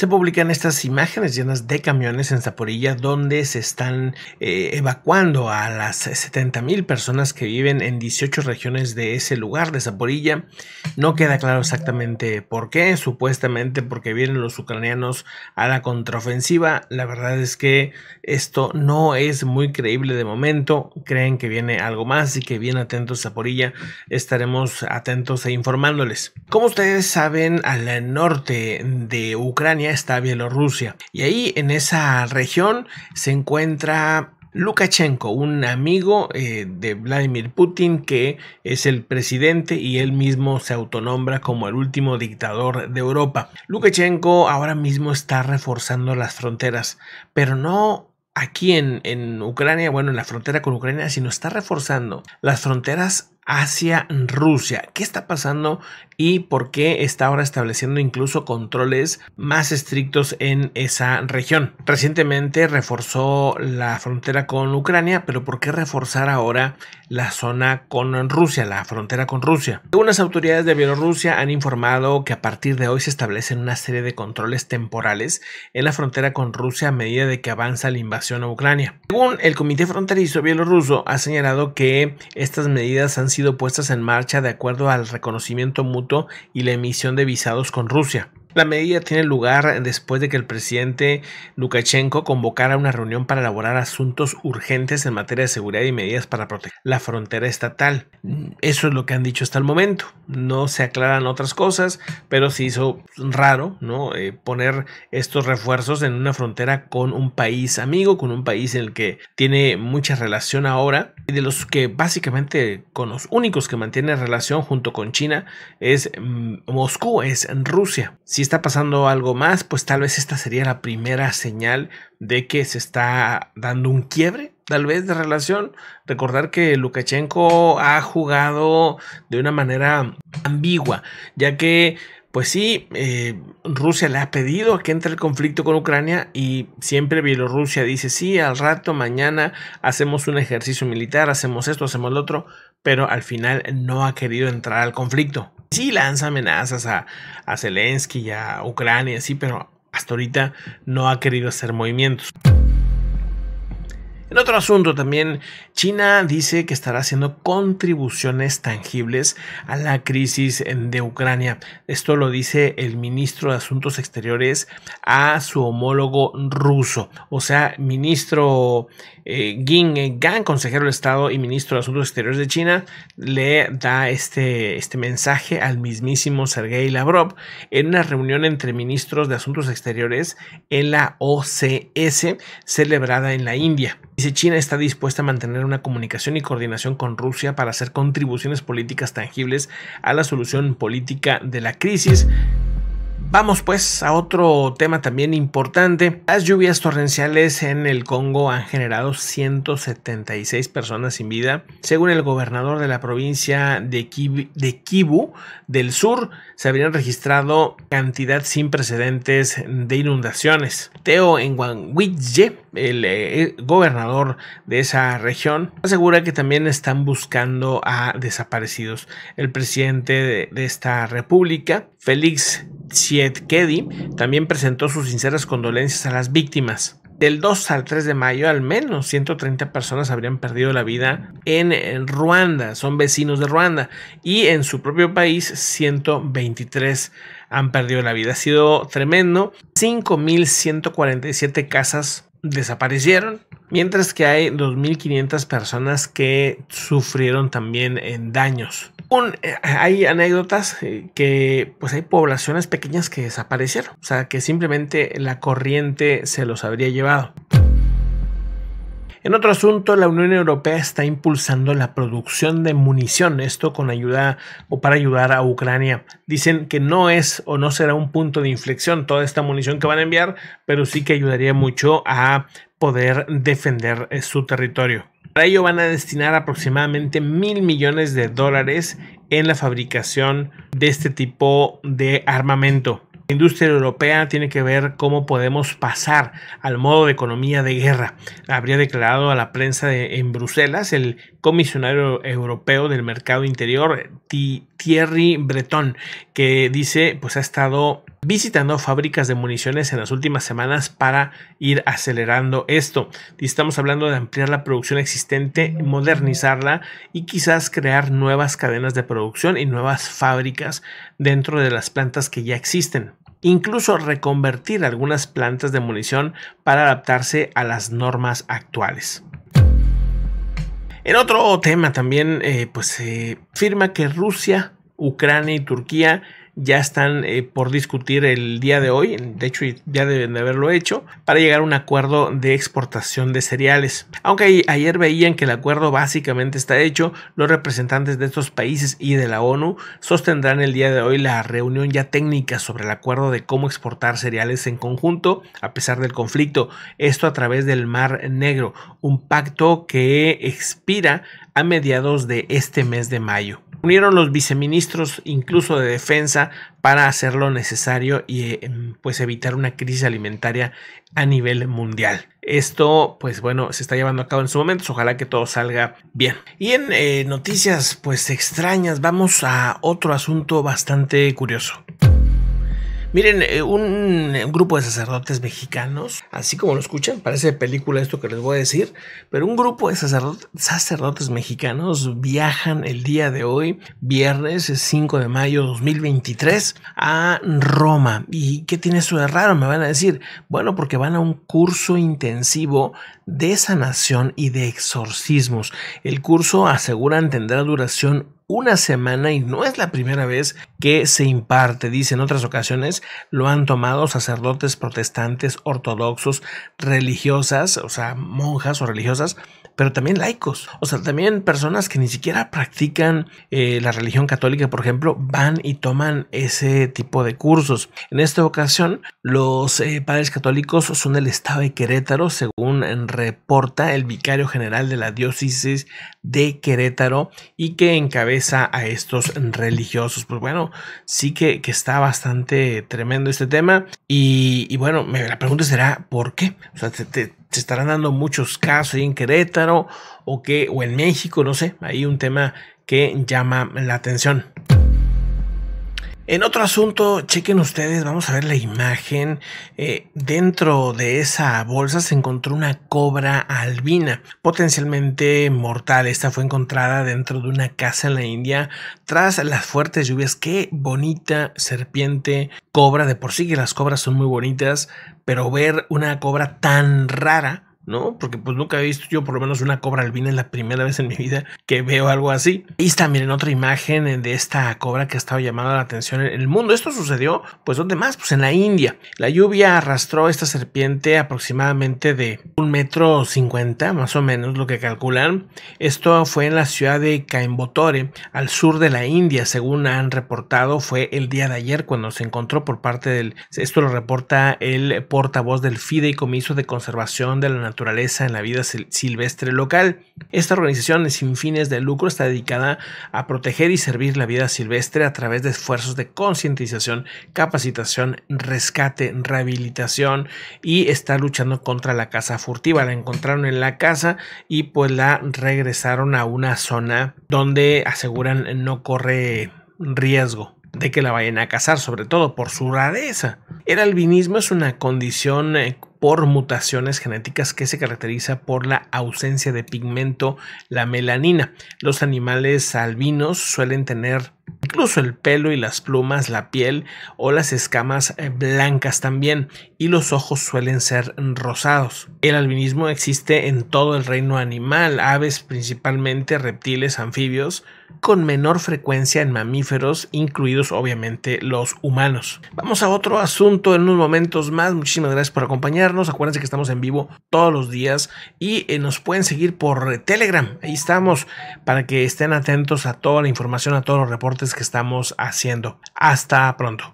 Se publican estas imágenes llenas de camiones en Zaporilla donde se están eh, evacuando a las 70.000 personas que viven en 18 regiones de ese lugar de Zaporilla. No queda claro exactamente por qué, supuestamente porque vienen los ucranianos a la contraofensiva. La verdad es que esto no es muy creíble de momento. Creen que viene algo más y que bien atentos Zaporilla estaremos atentos e informándoles. Como ustedes saben, al norte de Ucrania está Bielorrusia. Y ahí en esa región se encuentra Lukashenko, un amigo eh, de Vladimir Putin que es el presidente y él mismo se autonombra como el último dictador de Europa. Lukashenko ahora mismo está reforzando las fronteras, pero no aquí en, en Ucrania, bueno, en la frontera con Ucrania, sino está reforzando las fronteras hacia Rusia. ¿Qué está pasando y por qué está ahora estableciendo incluso controles más estrictos en esa región? Recientemente reforzó la frontera con Ucrania, pero ¿por qué reforzar ahora la zona con Rusia, la frontera con Rusia? Algunas autoridades de Bielorrusia han informado que a partir de hoy se establecen una serie de controles temporales en la frontera con Rusia a medida de que avanza la invasión a Ucrania. Según el Comité Fronterizo Bielorruso, ha señalado que estas medidas han sido puestas en marcha de acuerdo al reconocimiento mutuo y la emisión de visados con Rusia. La medida tiene lugar después de que el presidente Lukashenko convocara una reunión para elaborar asuntos urgentes en materia de seguridad y medidas para proteger la frontera estatal. Eso es lo que han dicho hasta el momento. No se aclaran otras cosas, pero se hizo raro ¿no? Eh, poner estos refuerzos en una frontera con un país amigo, con un país en el que tiene mucha relación ahora, y de los que básicamente con los únicos que mantienen relación junto con China es mm, Moscú, es Rusia. Si está pasando algo más, pues tal vez esta sería la primera señal de que se está dando un quiebre, tal vez, de relación. Recordar que Lukashenko ha jugado de una manera ambigua, ya que pues sí, eh, Rusia le ha pedido que entre el conflicto con Ucrania y siempre Bielorrusia dice, sí, al rato, mañana hacemos un ejercicio militar, hacemos esto, hacemos lo otro, pero al final no ha querido entrar al conflicto sí lanza amenazas a, a Zelensky y a Ucrania, sí, pero hasta ahorita no ha querido hacer movimientos. En otro asunto también, China dice que estará haciendo contribuciones tangibles a la crisis de Ucrania. Esto lo dice el ministro de Asuntos Exteriores a su homólogo ruso, o sea, ministro eh, Ging Gang, consejero de Estado y ministro de Asuntos Exteriores de China, le da este, este mensaje al mismísimo Sergei Lavrov en una reunión entre ministros de Asuntos Exteriores en la OCS celebrada en la India. Dice, China está dispuesta a mantener una comunicación y coordinación con Rusia para hacer contribuciones políticas tangibles a la solución política de la crisis. Vamos pues a otro tema también importante. Las lluvias torrenciales en el Congo han generado 176 personas sin vida. Según el gobernador de la provincia de, Kibu Kivu del Sur, se habrían registrado cantidad sin precedentes de inundaciones. Teo Ngwangwidje, el eh, eh, gobernador de esa región, asegura que también están buscando a desaparecidos. El presidente de esta república, Félix Kedi también presentó sus sinceras condolencias a las víctimas. Del 2 al 3 de mayo, al menos 130 personas habrían perdido la vida en Ruanda, son vecinos de Ruanda, y en su propio país 123 han perdido la vida. Ha sido tremendo, 5.147 casas desaparecieron, Mientras que hay 2.500 personas que sufrieron también en daños. Eh, hay anécdotas eh, que pues hay poblaciones pequeñas que desaparecieron, o sea que simplemente la corriente se los habría llevado. En otro asunto, la Unión Europea está impulsando la producción de munición, esto con ayuda o para ayudar a Ucrania. Dicen que no es o no será un punto de inflexión toda esta munición que van a enviar, pero sí que ayudaría mucho a poder defender eh, su territorio. Para ello van a destinar aproximadamente mil millones de dólares en la fabricación de este tipo de armamento. La industria europea tiene que ver cómo podemos pasar al modo de economía de guerra. Habría declarado a la prensa en Bruselas el comisionario europeo del mercado interior, Thierry Breton, que dice, pues ha estado visitando fábricas de municiones en las últimas semanas para ir acelerando esto. Y estamos hablando de ampliar la producción existente, modernizarla y quizás crear nuevas cadenas de producción y nuevas fábricas dentro de las plantas que ya existen incluso reconvertir algunas plantas de munición para adaptarse a las normas actuales. En otro tema también, eh, pues se firma que Rusia, Ucrania y Turquía ya están eh, por discutir el día de hoy, de hecho ya deben de haberlo hecho, para llegar a un acuerdo de exportación de cereales. Aunque ayer veían que el acuerdo básicamente está hecho, los representantes de estos países y de la ONU sostendrán el día de hoy la reunión ya técnica sobre el acuerdo de cómo exportar cereales en conjunto a pesar del conflicto, esto a través del Mar Negro, un pacto que expira a mediados de este mes de mayo unieron los viceministros incluso de defensa para hacer lo necesario y eh, pues evitar una crisis alimentaria a nivel mundial. Esto, pues bueno, se está llevando a cabo en su momento. Ojalá que todo salga bien. Y en eh, noticias, pues extrañas, vamos a otro asunto bastante curioso. Miren, eh, un, grupo de sacerdotes mexicanos, así como lo escuchan, parece película esto que les voy a decir, pero un grupo de sacerdotes, mexicanos viajan el día de hoy, viernes 5 eh, de mayo 2023, a Roma. ¿Y qué tiene eso de raro? Me van a decir, bueno, porque van a un curso intensivo de sanación y de exorcismos. El curso, aseguran, tendrá duración una semana y no es la primera vez que se imparte, dice en otras ocasiones lo han tomado sacerdotes protestantes ortodoxos religiosas, o sea, monjas o religiosas, pero también laicos. O sea, también personas que ni siquiera practican eh, la religión católica, por ejemplo, van y toman ese tipo de cursos. En esta ocasión, los eh, padres católicos son del estado de Querétaro, según reporta el vicario general de la diócesis de Querétaro y que encabeza a estos religiosos. Pues bueno, sí que, que está bastante tremendo este tema. Y, bueno, la pregunta será, ¿por qué? O sea, te se estarán dando muchos casos en Querétaro o, que, o en México, no sé, hay un tema que llama la atención. En otro asunto, chequen ustedes, vamos a ver la imagen. Eh, dentro de esa bolsa se encontró una cobra albina, potencialmente mortal. Esta fue encontrada dentro de una casa en la India tras las fuertes lluvias. Qué bonita serpiente cobra de por sí, que las cobras son muy bonitas, pero ver una cobra tan rara ¿no? Porque pues nunca he visto yo por lo menos una cobra albina, es la primera vez en mi vida que veo algo así. Y está, miren, otra imagen de esta cobra que ha estado llamando la atención en el mundo. Esto sucedió, pues, ¿dónde más? Pues en la India. La lluvia arrastró esta serpiente aproximadamente de un metro cincuenta, más o menos, lo que calculan. Esto fue en la ciudad de Caimbotore al sur de la India, según han reportado, fue el día de ayer cuando se encontró por parte del... Esto lo reporta el portavoz del Fideicomiso de Conservación de la naturaleza en la vida silvestre local. Esta organización sin fines de lucro está dedicada a proteger y servir la vida silvestre a través de esfuerzos de concientización, capacitación, rescate, rehabilitación y está luchando contra la caza furtiva. La encontraron en la casa y pues la regresaron a una zona donde aseguran no corre riesgo de que la vayan a cazar, sobre todo por su rareza. El albinismo es una condición eh, por mutaciones genéticas que se caracteriza por la ausencia de pigmento, la melanina. Los animales albinos suelen tener incluso el pelo y las plumas, la piel o las escamas eh, blancas también, y los ojos suelen ser rosados. El albinismo existe en todo el reino animal, aves principalmente, reptiles, anfibios, con menor frecuencia en mamíferos, incluidos obviamente los humanos. Vamos a otro asunto en unos momentos más. Muchísimas gracias por acompañarnos. Acuérdense que estamos en vivo todos los días y eh, nos pueden seguir por Telegram. Ahí estamos para que estén atentos a toda la información, a todos los reportes que estamos haciendo. Hasta pronto.